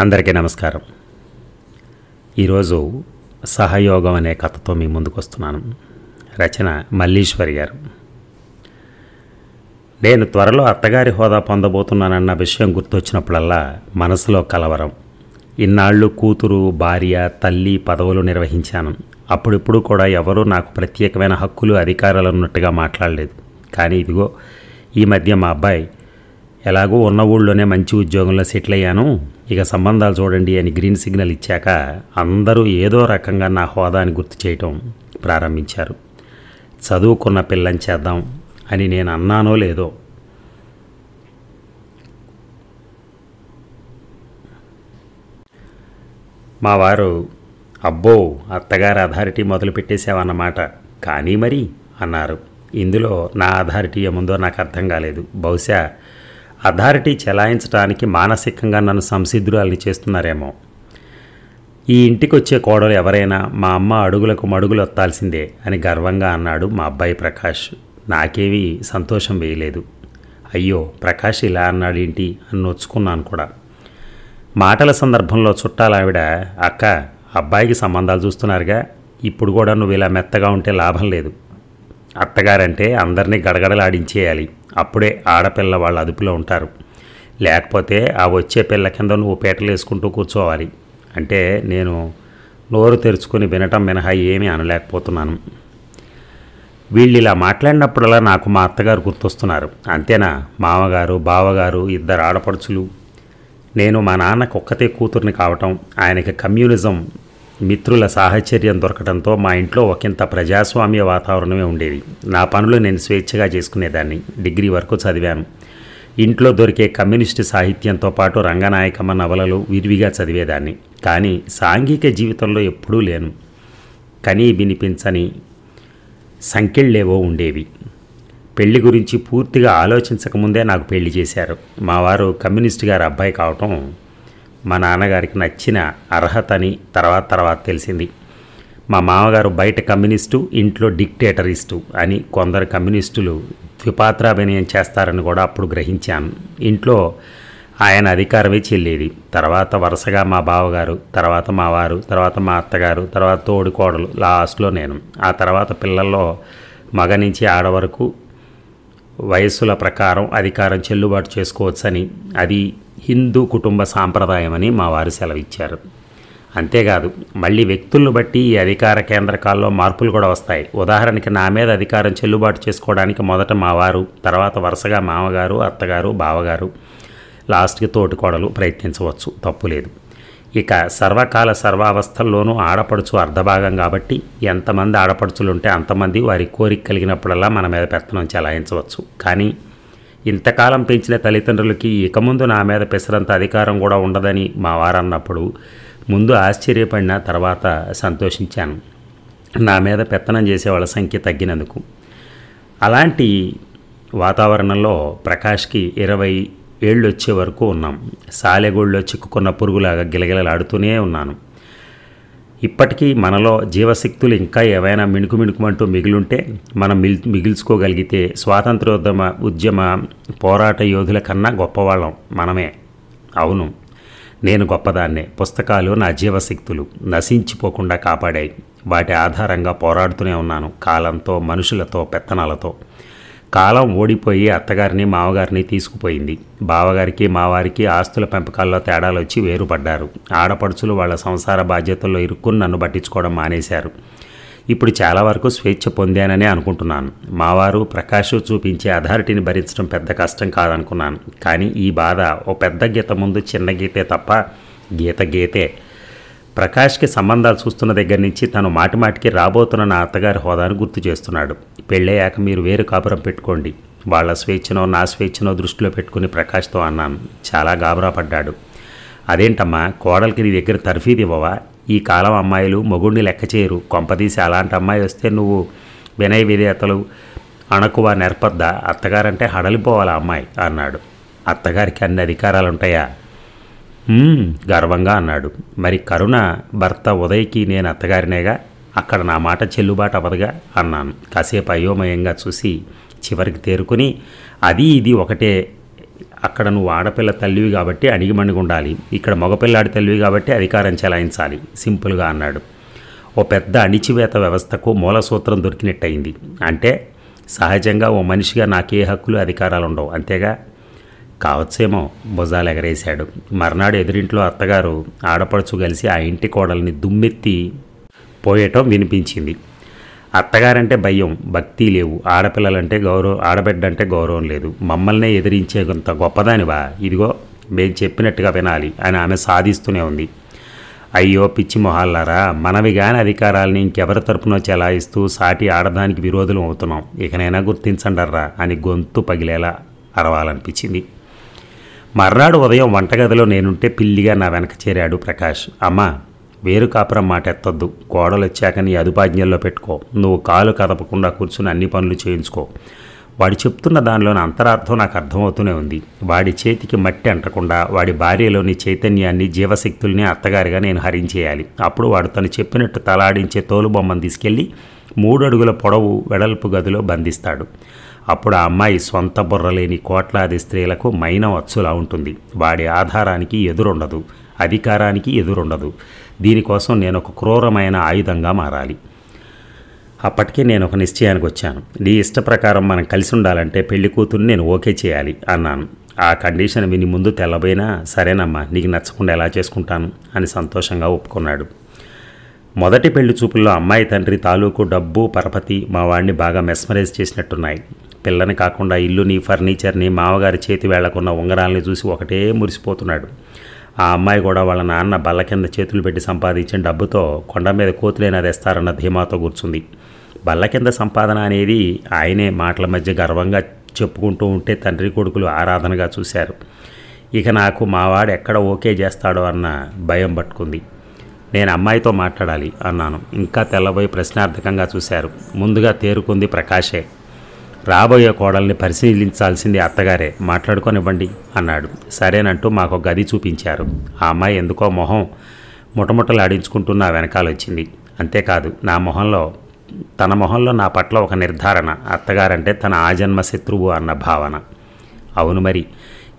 అందరికీ నమస్కారం ఈరోజు సహయోగం అనే కథతో మీ ముందుకు వస్తున్నాను రచన మల్లీశ్వరి గారు నేను త్వరలో అత్తగారి హోదా పొందబోతున్నానన్న విషయం గుర్తొచ్చినప్పుడల్లా మనసులో కలవరం ఇన్నాళ్ళు కూతురు భార్య తల్లి పదవులు నిర్వహించాను అప్పుడిప్పుడు కూడా ఎవరూ నాకు ప్రత్యేకమైన హక్కులు అధికారాలు ఉన్నట్టుగా మాట్లాడలేదు కానీ ఇదిగో ఈ మధ్య మా అబ్బాయి ఎలాగో ఉన్న ఊళ్ళోనే మంచి ఉద్యోగంలో సెటిల్ అయ్యాను ఇక సంబంధాలు చూడండి అని గ్రీన్ సిగ్నల్ ఇచ్చాక అందరూ ఏదో రకంగా నా హోదాని గుర్తు చేయటం ప్రారంభించారు చదువుకున్న పిల్లని చేద్దాం అని నేను అన్నానో లేదో మా వారు అబ్బో అత్తగారు అథారిటీ మొదలు పెట్టేశావన్నమాట కానీ మరి అన్నారు ఇందులో నా అథారిటీ ఏముందో నాకు అర్థం కాలేదు బహుశా అథారిటీ చెలాయించడానికి మానసికంగా నన్ను సంసిద్ధురాలు చేస్తున్నారేమో ఈ ఇంటికొచ్చే కోడలు ఎవరైనా మా అమ్మ అడుగులకు మడుగులు వత్తాల్సిందే అని గర్వంగా అన్నాడు మా అబ్బాయి ప్రకాష్ నాకేమీ సంతోషం వేయలేదు అయ్యో ప్రకాష్ ఇలా అన్నాడేంటి అని నొచ్చుకున్నాను కూడా మాటల సందర్భంలో చుట్టాలావిడ అక్క అబ్బాయికి సంబంధాలు చూస్తున్నారుగా ఇప్పుడు కూడా నువ్వు ఇలా మెత్తగా ఉంటే లాభం లేదు అత్తగారంటే అందరినీ గడగడలాడించేయాలి అప్పుడే ఆడపిల్ల వాళ్ళ అదుపులో ఉంటారు లేకపోతే ఆ వచ్చే పిల్ల కింద నువ్వు పీటలు వేసుకుంటూ కూర్చోవాలి అంటే నేను నోరు తెరుచుకుని వినటం మినహాయి ఏమీ అనలేకపోతున్నాను వీళ్ళు ఇలా మాట్లాడినప్పుడల్లా నాకు మా అత్తగారు గుర్తొస్తున్నారు అంతేనా మామగారు బావగారు ఇద్దరు ఆడపడుచులు నేను మా నాన్నకు ఒక్కతే కూతుర్ని కావటం ఆయనకి కమ్యూనిజం మిత్రుల సాహచర్యం దొరకడంతో మా ఇంట్లో ఒకంత ప్రజాస్వామ్య వాతావరణమే ఉండేది నా పనులు నేను స్వేచ్ఛగా చేసుకునేదాన్ని డిగ్రీ వరకు చదివాను ఇంట్లో దొరికే కమ్యూనిస్టు సాహిత్యంతో పాటు రంగనాయకమ్మ నవలలు విరివిగా చదివేదాన్ని కానీ సాంఘిక జీవితంలో ఎప్పుడూ లేను కనీ వినిపించని సంఖ్యలేవో ఉండేవి పెళ్లి గురించి పూర్తిగా ఆలోచించకముందే నాకు పెళ్లి చేశారు మా వారు కమ్యూనిస్ట్ గారు అబ్బాయి కావటం మా నాన్నగారికి నచ్చిన అర్హత అని తర్వాత తర్వాత తెలిసింది మా మామగారు బయట కమ్యూనిస్టు ఇంట్లో డిక్టేటరిస్టు అని కొందరు కమ్యూనిస్టులు ద్విపాత్రాభినయం చేస్తారని కూడా అప్పుడు గ్రహించాను ఇంట్లో ఆయన అధికారమే చెల్లేది తర్వాత వరుసగా మా బావగారు తర్వాత మా వారు తర్వాత మా అత్తగారు తర్వాత తోడుకోడలు లాస్ట్లో నేను ఆ తర్వాత పిల్లల్లో మగ నుంచి ఆడవరకు వయస్సుల ప్రకారం అధికారం చెల్లుబాటు చేసుకోవచ్చని అది హిందూ కుటుంబ సాంప్రదాయమని మా వారు సెలవిచ్చారు అంతేకాదు మళ్ళీ వ్యక్తులను బట్టి ఈ అధికార కేంద్రకాల్లో మార్పులు కూడా వస్తాయి ఉదాహరణకి నా మీద అధికారం చెల్లుబాటు చేసుకోవడానికి మొదట మా వారు తర్వాత వరుసగా మామగారు అత్తగారు బావగారు లాస్ట్కి తోటికోడలు ప్రయత్నించవచ్చు తప్పు లేదు ఇక సర్వకాల సర్వావస్థల్లోనూ ఆడపడుచు అర్ధభాగం కాబట్టి ఎంతమంది ఆడపడుచులుంటే అంతమంది వారి కోరిక కలిగినప్పుడల్లా మన మీద పెత్తనం చెలాయించవచ్చు కానీ ఇంతకాలం పెంచిన తల్లిదండ్రులకి ఇక ముందు నా మీద పెసరంత అధికారం కూడా ఉండదని మా వారన్నప్పుడు ముందు ఆశ్చర్యపడిన తర్వాత సంతోషించాను నా మీద పెత్తనం చేసే వాళ్ళ సంఖ్య తగ్గినందుకు అలాంటి వాతావరణంలో ప్రకాష్కి ఇరవై ఏళ్ళు వచ్చే వరకు ఉన్నాం సాలెగూళ్ళలో చిక్కుకున్న పురుగులాగా గిలగిలలాడుతూనే ఉన్నాను ఇప్పటికీ మనలో జీవశక్తులు ఇంకా ఏవైనా మిణుకు మిణుకుమంటూ మిగిలుంటే మనం మిల్ మిగిల్చుకోగలిగితే స్వాతంత్రోద్యమ ఉద్యమ పోరాట యోధుల కన్నా గొప్పవాళ్ళం మనమే అవును నేను గొప్పదాన్నే పుస్తకాలు నా జీవశక్తులు నశించిపోకుండా కాపాడాయి వాటి ఆధారంగా పోరాడుతూనే ఉన్నాను కాలంతో మనుషులతో పెత్తనాలతో కాలం ఓడిపోయి అత్తగారిని మామగారిని తీసుకుపోయింది బావగారికి మావారికి ఆస్తుల పెంపకాల్లో తేడాలు వచ్చి వేరుపడ్డారు ఆడపడుచులు వాళ్ళ సంసార బాధ్యతల్లో ఇరుక్కుని నన్ను పట్టించుకోవడం మానేశారు ఇప్పుడు చాలా వరకు స్వేచ్ఛ పొందాననే అనుకుంటున్నాను మావారు ప్రకాష్ చూపించే అథారిటీని భరించడం పెద్ద కష్టం కాదనుకున్నాను కానీ ఈ బాధ ఓ పెద్ద గీత ముందు చిన్న గీతే తప్ప గీత గీతే ప్రకాష్కి సంబంధాలు చూస్తున్న దగ్గర నుంచి తను మాటిమాటికి రాబోతున్న నా అత్తగారి హోదాను గుర్తు చేస్తున్నాడు పెళ్ళయ్యాక మీరు వేరు కాపురం పెట్టుకోండి వాళ్ళ స్వేచ్ఛనో నా స్వేచ్ఛనో దృష్టిలో పెట్టుకుని ప్రకాష్తో అన్నాను చాలా గాబరా పడ్డాడు అదేంటమ్మా కోడలికి నీ దగ్గర తర్ఫీది ఇవ్వవా ఈ కాలం అమ్మాయిలు మొగుడిని లెక్క చేయరు కొంపదీసి అలాంటి అమ్మాయి వస్తే నువ్వు వినయ విధేయతలు అణకువా నెరపద్దా అత్తగారంటే హడలిపోవాలా అమ్మాయి అన్నాడు అత్తగారికి అన్ని అధికారాలుంటాయా గర్వంగా అన్నాడు మరి కరుణ భర్త ఉదయ్కి నేను అత్తగారినేగా అక్కడ నా మాట చెల్లుబాటు అవ్వదుగా అన్నాను కాసేపు అయోమయంగా చూసి చివరికి తేరుకుని అది ఇది ఒకటే అక్కడ నువ్వు ఆడపిల్ల తల్లివి కాబట్టి అణిగిమణిగి ఉండాలి ఇక్కడ మగపిల్లాడి తల్లివి కాబట్టి అధికారం చెలాయించాలి సింపుల్గా అన్నాడు ఓ పెద్ద అణిచివేత వ్యవస్థకు మూలసూత్రం దొరికినట్టయింది అంటే సహజంగా ఓ మనిషిగా నాకే హక్కులు అధికారాలు ఉండవు అంతేగా కావచ్చేమో భుజాలు ఎగరేశాడు మర్నాడు ఎదురింట్లో అత్తగారు ఆడపడుచు కలిసి ఆ ఇంటి కోడల్ని దుమ్మెత్తి పోయటం వినిపించింది అత్తగారంటే భయం భక్తి లేవు ఆడపిల్లలంటే గౌరవం ఆడబిడ్డంటే గౌరవం లేదు మమ్మల్నే ఎదిరించే కొంత గొప్పదానివా ఇదిగో మేము చెప్పినట్టుగా వినాలి అని ఆమె సాధిస్తూనే ఉంది అయ్యో పిచ్చి మొహాల్లారా మనవి కాని అధికారాలని ఇంకెవరి తరపున చెలాయిస్తూ సాటి ఆడదానికి విరోధులం అవుతున్నాం ఇకనైనా గుర్తించండర్రా అని గొంతు పగిలేలా అరవాలనిపించింది మర్నాడు ఉదయం వంటగదిలో నేనుంటే పిల్లిగా నా వెనక చేరాడు ప్రకాష్ అమ్మా వేరు కాపురం మాట ఎత్తొద్దు గోడలొచ్చాక నీ అదుపాజ్ఞల్లో పెట్టుకో నువ్వు కాలు కదపకుండా కూర్చుని అన్ని పనులు చేయించుకో వాడు చెప్తున్న దానిలోని అంతరార్థం నాకు అర్థమవుతూనే ఉంది వాడి చేతికి మట్టి అంటకుండా వాడి భార్యలోని చైతన్యాన్ని జీవశక్తుల్ని అత్తగారిగా నేను హరించేయాలి అప్పుడు వాడు తను చెప్పినట్టు తలాడించే తోలుబొమ్మను తీసుకెళ్ళి మూడు అడుగుల పొడవు వెడల్పు గదిలో బంధిస్తాడు అప్పుడు ఆ అమ్మాయి సొంత బుర్రలేని కోట్లాది స్త్రీలకు మైన వచ్చులా ఉంటుంది వాడి ఆధారానికి ఎదురుండదు అధికారానికి ఎదురుండదు దీనికోసం నేను ఒక క్రూరమైన ఆయుధంగా మారాలి అప్పటికే నేను ఒక నిశ్చయానికి వచ్చాను నీ ఇష్ట ప్రకారం మనం కలిసి ఉండాలంటే పెళ్లి కూతుర్ని నేను ఓకే చేయాలి అన్నాను ఆ కండిషన్ విని ముందు తెల్లబోయినా సరేనమ్మా నీకు నచ్చకుండా ఎలా చేసుకుంటాను అని సంతోషంగా ఒప్పుకున్నాడు మొదటి పెళ్లి చూపుల్లో అమ్మాయి తండ్రి తాలూకు డబ్బు పరపతి మా వాడిని బాగా మెస్మరైజ్ చేసినట్టున్నాయి పిల్లని కాకుండా ఇల్లుని ఫర్నిచర్ని మామగారి చేతి వేళ్లకున్న ఉంగరాలని చూసి ఒకటే మురిసిపోతున్నాడు ఆ అమ్మాయి కూడా వాళ్ళ నాన్న బల్ల కింద చేతులు పెట్టి సంపాదించిన డబ్బుతో కొండ మీద కోతులైనా తెస్తారన్న ధీమాతో కూర్చుంది బల్ల కింద సంపాదన అనేది ఆయనే మాటల మధ్య గర్వంగా చెప్పుకుంటూ ఉంటే తండ్రి కొడుకులు ఆరాధనగా చూశారు ఇక నాకు మావాడు ఎక్కడ ఓకే చేస్తాడో అన్న భయం పట్టుకుంది నేను అమ్మాయితో మాట్లాడాలి అన్నాను ఇంకా తెల్లబోయి ప్రశ్నార్థకంగా చూశారు ముందుగా తేరుకుంది ప్రకాశే రాబోయే కోడల్ని పరిశీలించాల్సింది అత్తగారే మాట్లాడుకోనివ్వండి అన్నాడు సరేనంటూ మాకు గది చూపించారు ఆ అమ్మాయి ఎందుకో మొహం ముటముటలాడించుకుంటూ నా వెనకాలొచ్చింది అంతేకాదు నా మొహంలో తన మొహంలో నా పట్ల ఒక నిర్ధారణ అత్తగారంటే తన ఆజన్మ శత్రువు అన్న భావన అవును మరి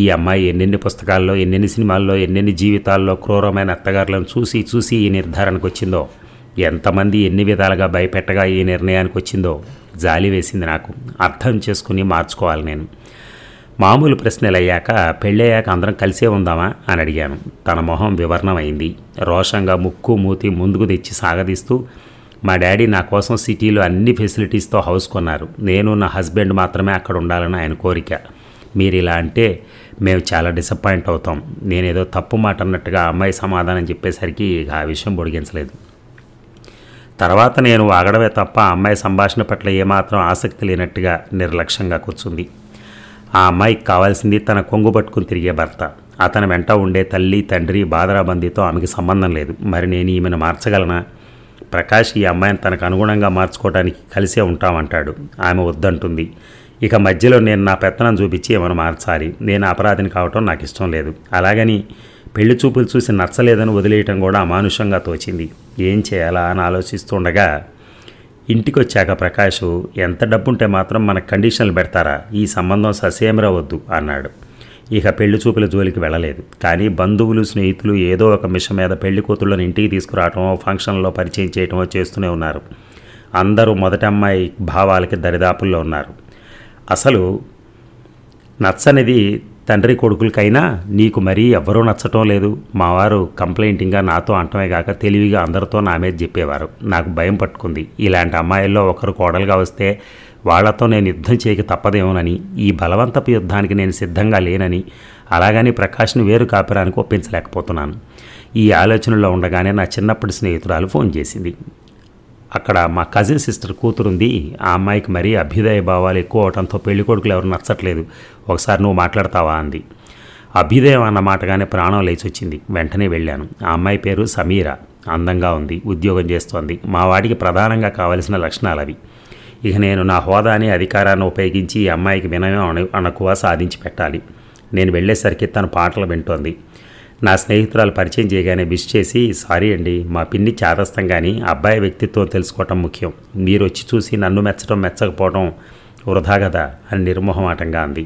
ఈ అమ్మాయి ఎన్నెన్ని పుస్తకాల్లో ఎన్నెన్ని సినిమాల్లో ఎన్నెన్ని జీవితాల్లో క్రూరమైన అత్తగారులను చూసి చూసి ఈ నిర్ధారణకు వచ్చిందో ఎంతమంది ఎన్ని విధాలుగా భయపెట్టగా ఈ నిర్ణయానికి వచ్చిందో జాలి వేసింది నాకు అర్థం చేసుకుని మార్చుకోవాలి నేను మామూలు ప్రశ్నలు అయ్యాక పెళ్ళయ్యాక అందరం కలిసే ఉందామా అని అడిగాను తన మొహం వివరణమైంది రోషంగా ముక్కు మూతి ముందుకు తెచ్చి సాగదీస్తూ మా డాడీ నా కోసం సిటీలో అన్ని ఫెసిలిటీస్తో హౌస్ కొన్నారు నేను నా హస్బెండ్ మాత్రమే అక్కడ ఉండాలని ఆయన కోరిక మీరు ఇలా అంటే మేము చాలా డిసప్పాయింట్ అవుతాం నేనేదో తప్పు మాట అన్నట్టుగా అమ్మాయి సమాధానం చెప్పేసరికి ఆ విషయం పొడిగించలేదు తర్వాత నేను ఆగడమే తప్ప అమ్మాయి సంభాషణ పట్ల ఏమాత్రం ఆసక్తి లేనట్టుగా నిర్లక్ష్యంగా కూర్చుంది ఆ అమ్మాయికి కావాల్సింది తన కొంగు పట్టుకుని తిరిగే భర్త అతని వెంట ఉండే తల్లి తండ్రి బాధరాబందీతో ఆమెకి సంబంధం లేదు మరి నేను ఈమెను మార్చగలనా ప్రకాష్ ఈ అమ్మాయిని తనకు అనుగుణంగా మార్చుకోవడానికి కలిసే ఉంటామంటాడు ఆమె వద్దంటుంది ఇక మధ్యలో నేను నా పెత్తనం చూపించి ఏమైనా మార్చాలి నేను అపరాధిని కావటం నాకు ఇష్టం లేదు అలాగని పెళ్లి చూపులు చూసి నచ్చలేదని వదిలేయటం కూడా అమానుషంగా తోచింది ఏం చేయాలా అని ఆలోచిస్తుండగా ఇంటికి వచ్చాక ప్రకాష్ ఎంత డబ్బుంటే మాత్రం మన కండిషన్లు పెడతారా ఈ సంబంధం ససేమరా వద్దు అన్నాడు ఇక పెళ్లి చూపుల జోలికి వెళ్ళలేదు కానీ బంధువులు స్నేహితులు ఏదో ఒక మిషన్ మీద పెళ్లి కూతుళ్ళని ఇంటికి తీసుకురావటమో ఫంక్షన్లో పరిచయం చేయటమో చేస్తూనే ఉన్నారు అందరూ మొదట అమ్మాయి భావాలకి దరిదాపుల్లో ఉన్నారు అసలు నచ్చనిది తండ్రి కొడుకులకైనా నీకు మరీ ఎవ్వరూ నచ్చటం లేదు మావారు కంప్లైంటింగ్గా నాతో అంటమే కాక తెలివిగా అందరితో నా మీద చెప్పేవారు నాకు భయం పట్టుకుంది ఇలాంటి అమ్మాయిల్లో ఒకరు కోడలుగా వస్తే వాళ్లతో నేను యుద్ధం చేయక తప్పదేమోనని ఈ బలవంతపు యుద్ధానికి నేను సిద్ధంగా లేనని అలాగని ప్రకాష్ను వేరు కాపురానికి ఒప్పించలేకపోతున్నాను ఈ ఆలోచనలో ఉండగానే నా చిన్నప్పటి స్నేహితురాలు ఫోన్ చేసింది అక్కడ మా కజిన్ సిస్టర్ కూతురుంది ఆ అమ్మాయికి మరీ అభ్యుదయ భావాలు ఎక్కువ అవడంతో పెళ్లి కొడుకులు ఎవరు నచ్చట్లేదు ఒకసారి నువ్వు మాట్లాడతావా అంది అభ్యుదయం అన్న మాటగానే ప్రాణం లేచొచ్చింది వెంటనే వెళ్ళాను ఆ అమ్మాయి పేరు సమీరా అందంగా ఉంది ఉద్యోగం చేస్తోంది మా వాడికి ప్రధానంగా కావలసిన లక్షణాలు అవి ఇక నేను నా హోదాని అధికారాన్ని ఉపయోగించి ఈ అమ్మాయికి వినయం అణకువ సాధించి పెట్టాలి నేను వెళ్ళేసరికి తను పాటలు వింటోంది నా స్నేహితురాలు పరిచయం చేయగానే విష్ చేసి సారీ అండి మా పిన్ని చేదస్తం కానీ అబ్బాయి వ్యక్తిత్వం తెలుసుకోవటం ముఖ్యం మీరు వచ్చి చూసి నన్ను మెచ్చడం మెచ్చకపోవడం వృధా కదా అని నిర్మోహమాటంగా అంది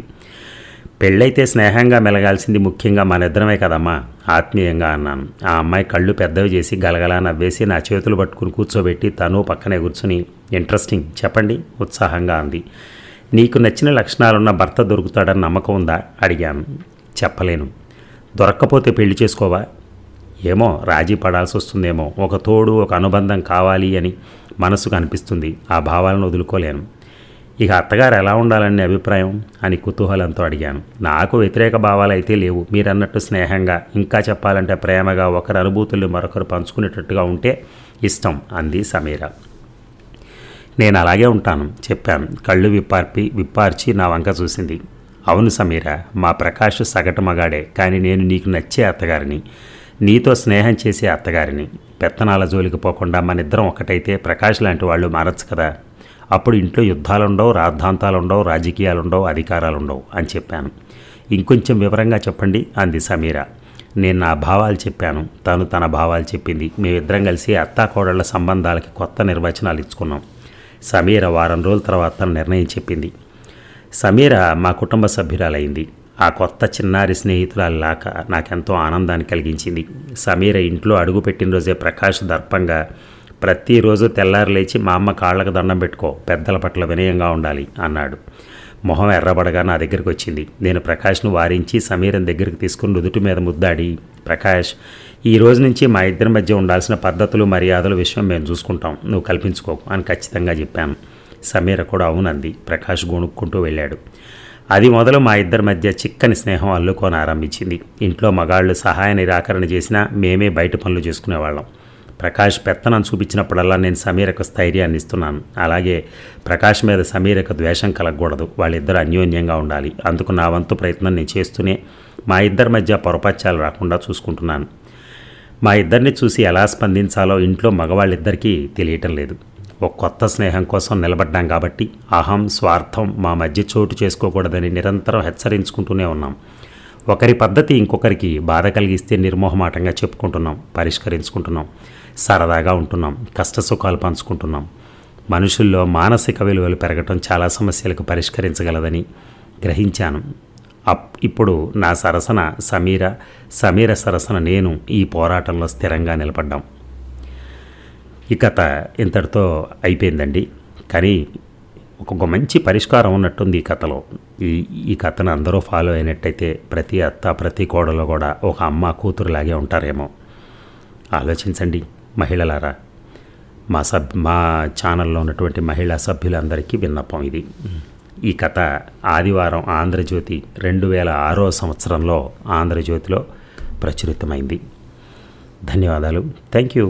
పెళ్ళైతే స్నేహంగా మెలగాల్సింది ముఖ్యంగా మనిద్దరమే కదమ్మా ఆత్మీయంగా అన్నాను ఆ అమ్మాయి కళ్ళు పెద్దవి చేసి గలగలా నవ్వేసి నా చేతులు పట్టుకుని కూర్చోబెట్టి తను పక్కనే కూర్చుని ఇంట్రెస్టింగ్ చెప్పండి ఉత్సాహంగా అంది నీకు నచ్చిన లక్షణాలున్న భర్త దొరుకుతాడని నమ్మకం ఉందా అడిగాను చెప్పలేను దొరక్కపోతే పెళ్లి చేసుకోవా ఏమో రాజీ పడాల్సి వస్తుందేమో ఒక తోడు ఒక అనుబంధం కావాలి అని మనసుకు అనిపిస్తుంది ఆ భావాలను వదులుకోలేను ఇక అత్తగారు ఎలా ఉండాలని అభిప్రాయం అని కుతూహలంతో అడిగాను నాకు వ్యతిరేక భావాలు అయితే లేవు మీరన్నట్టు స్నేహంగా ఇంకా చెప్పాలంటే ప్రేమగా ఒకరి అనుభూతులు మరొకరు పంచుకునేటట్టుగా ఉంటే ఇష్టం అంది సమీర నేను అలాగే ఉంటాను చెప్పాను కళ్ళు విప్పార్పి విప్పార్చి నా వంక చూసింది అవును సమీర మా ప్రకాష్ సగటు మగాడే కానీ నేను నీకు నచ్చే అత్తగారిని నీతో స్నేహం చేసే అత్తగారిని పెత్తనాల జోలికి పోకుండా మన ఇద్దరం ఒకటైతే ప్రకాష్ లాంటి వాళ్ళు మారచ్చు కదా అప్పుడు ఇంట్లో యుద్ధాలుండవు రాద్ధాంతాలుండవు రాజకీయాలుండవు అధికారాలుండవు అని చెప్పాను ఇంకొంచెం వివరంగా చెప్పండి అంది సమీర నేను నా భావాలు చెప్పాను తను తన భావాలు చెప్పింది మేమిద్దరం కలిసి అత్తాకోడళ్ల సంబంధాలకి కొత్త నిర్వచనాలు ఇచ్చుకున్నాం సమీర వారం రోజుల తర్వాత నిర్ణయం చెప్పింది సమీర మా కుటుంబ సభ్యురాలైంది ఆ కొత్త చిన్నారి స్నేహితురాలాక నాకెంతో ఆనందాన్ని కలిగించింది సమీర ఇంట్లో అడుగు పెట్టినరోజే ప్రకాష్ దర్పంగా ప్రతిరోజు తెల్లారు లేచి మా అమ్మ కాళ్ళకు దండం పెట్టుకో పెద్దల పట్ల వినయంగా ఉండాలి అన్నాడు మొహం ఎర్రబడగా నా దగ్గరికి వచ్చింది నేను ప్రకాష్ను వారించి సమీరం దగ్గరికి తీసుకుని రుదుటి మీద ముద్దాడి ప్రకాష్ ఈ రోజు నుంచి మా ఇద్దరి మధ్య ఉండాల్సిన పద్ధతులు మర్యాదల విషయం మేము చూసుకుంటాం నువ్వు కల్పించుకోకు అని ఖచ్చితంగా చెప్పాను సమీర కూడా అవునంది ప్రకాష్ గొణుక్కుంటూ వెళ్ళాడు అది మొదలు మా ఇద్దరి మధ్య చిక్కని స్నేహం అల్లుకొని ఆరంభించింది ఇంట్లో మగాళ్ళు సహాయ నిరాకరణ చేసినా మేమే బయట పనులు చేసుకునేవాళ్ళం ప్రకాష్ పెత్తనం చూపించినప్పుడల్లా నేను సమీరకు స్థైర్యాన్ని ఇస్తున్నాను అలాగే ప్రకాష్ మీద సమీరకు ద్వేషం కలగకూడదు వాళ్ళిద్దరు అన్యోన్యంగా ఉండాలి అందుకు నా వంతు ప్రయత్నం నేను చేస్తూనే మా ఇద్దరి మధ్య పొరపాత్యాలు రాకుండా చూసుకుంటున్నాను మా ఇద్దరిని చూసి ఎలా స్పందించాలో ఇంట్లో మగవాళ్ళిద్దరికీ తెలియటం లేదు ఒక కొత్త స్నేహం కోసం నిలబడ్డాం కాబట్టి అహం స్వార్థం మా మధ్య చోటు చేసుకోకూడదని నిరంతరం హెచ్చరించుకుంటూనే ఉన్నాం ఒకరి పద్ధతి ఇంకొకరికి బాధ కలిగిస్తే నిర్మోహమాటంగా చెప్పుకుంటున్నాం పరిష్కరించుకుంటున్నాం సరదాగా ఉంటున్నాం కష్ట సుఖాలు పంచుకుంటున్నాం మనుషుల్లో మానసిక విలువలు పెరగటం చాలా సమస్యలకు పరిష్కరించగలదని గ్రహించాను అప్ ఇప్పుడు నా సరసన సమీర సమీర సరసన నేను ఈ పోరాటంలో స్థిరంగా నిలబడ్డాం ఈ కథ ఇంతటితో అయిపోయిందండి కానీ ఒక్కొక్క మంచి పరిష్కారం ఉన్నట్టుంది ఈ కథలో ఈ ఈ కథను అందరూ ఫాలో అయినట్టయితే ప్రతి అత్త ప్రతి కోడలో కూడా ఒక అమ్మ కూతురులాగే ఉంటారేమో ఆలోచించండి మహిళలారా మా సబ్ మా ఛానల్లో ఉన్నటువంటి మహిళా సభ్యులందరికీ విన్నపం ఇది ఈ కథ ఆదివారం ఆంధ్రజ్యోతి రెండు వేల ఆరో సంవత్సరంలో ఆంధ్రజ్యోతిలో ప్రచురితమైంది ధన్యవాదాలు థ్యాంక్ యూ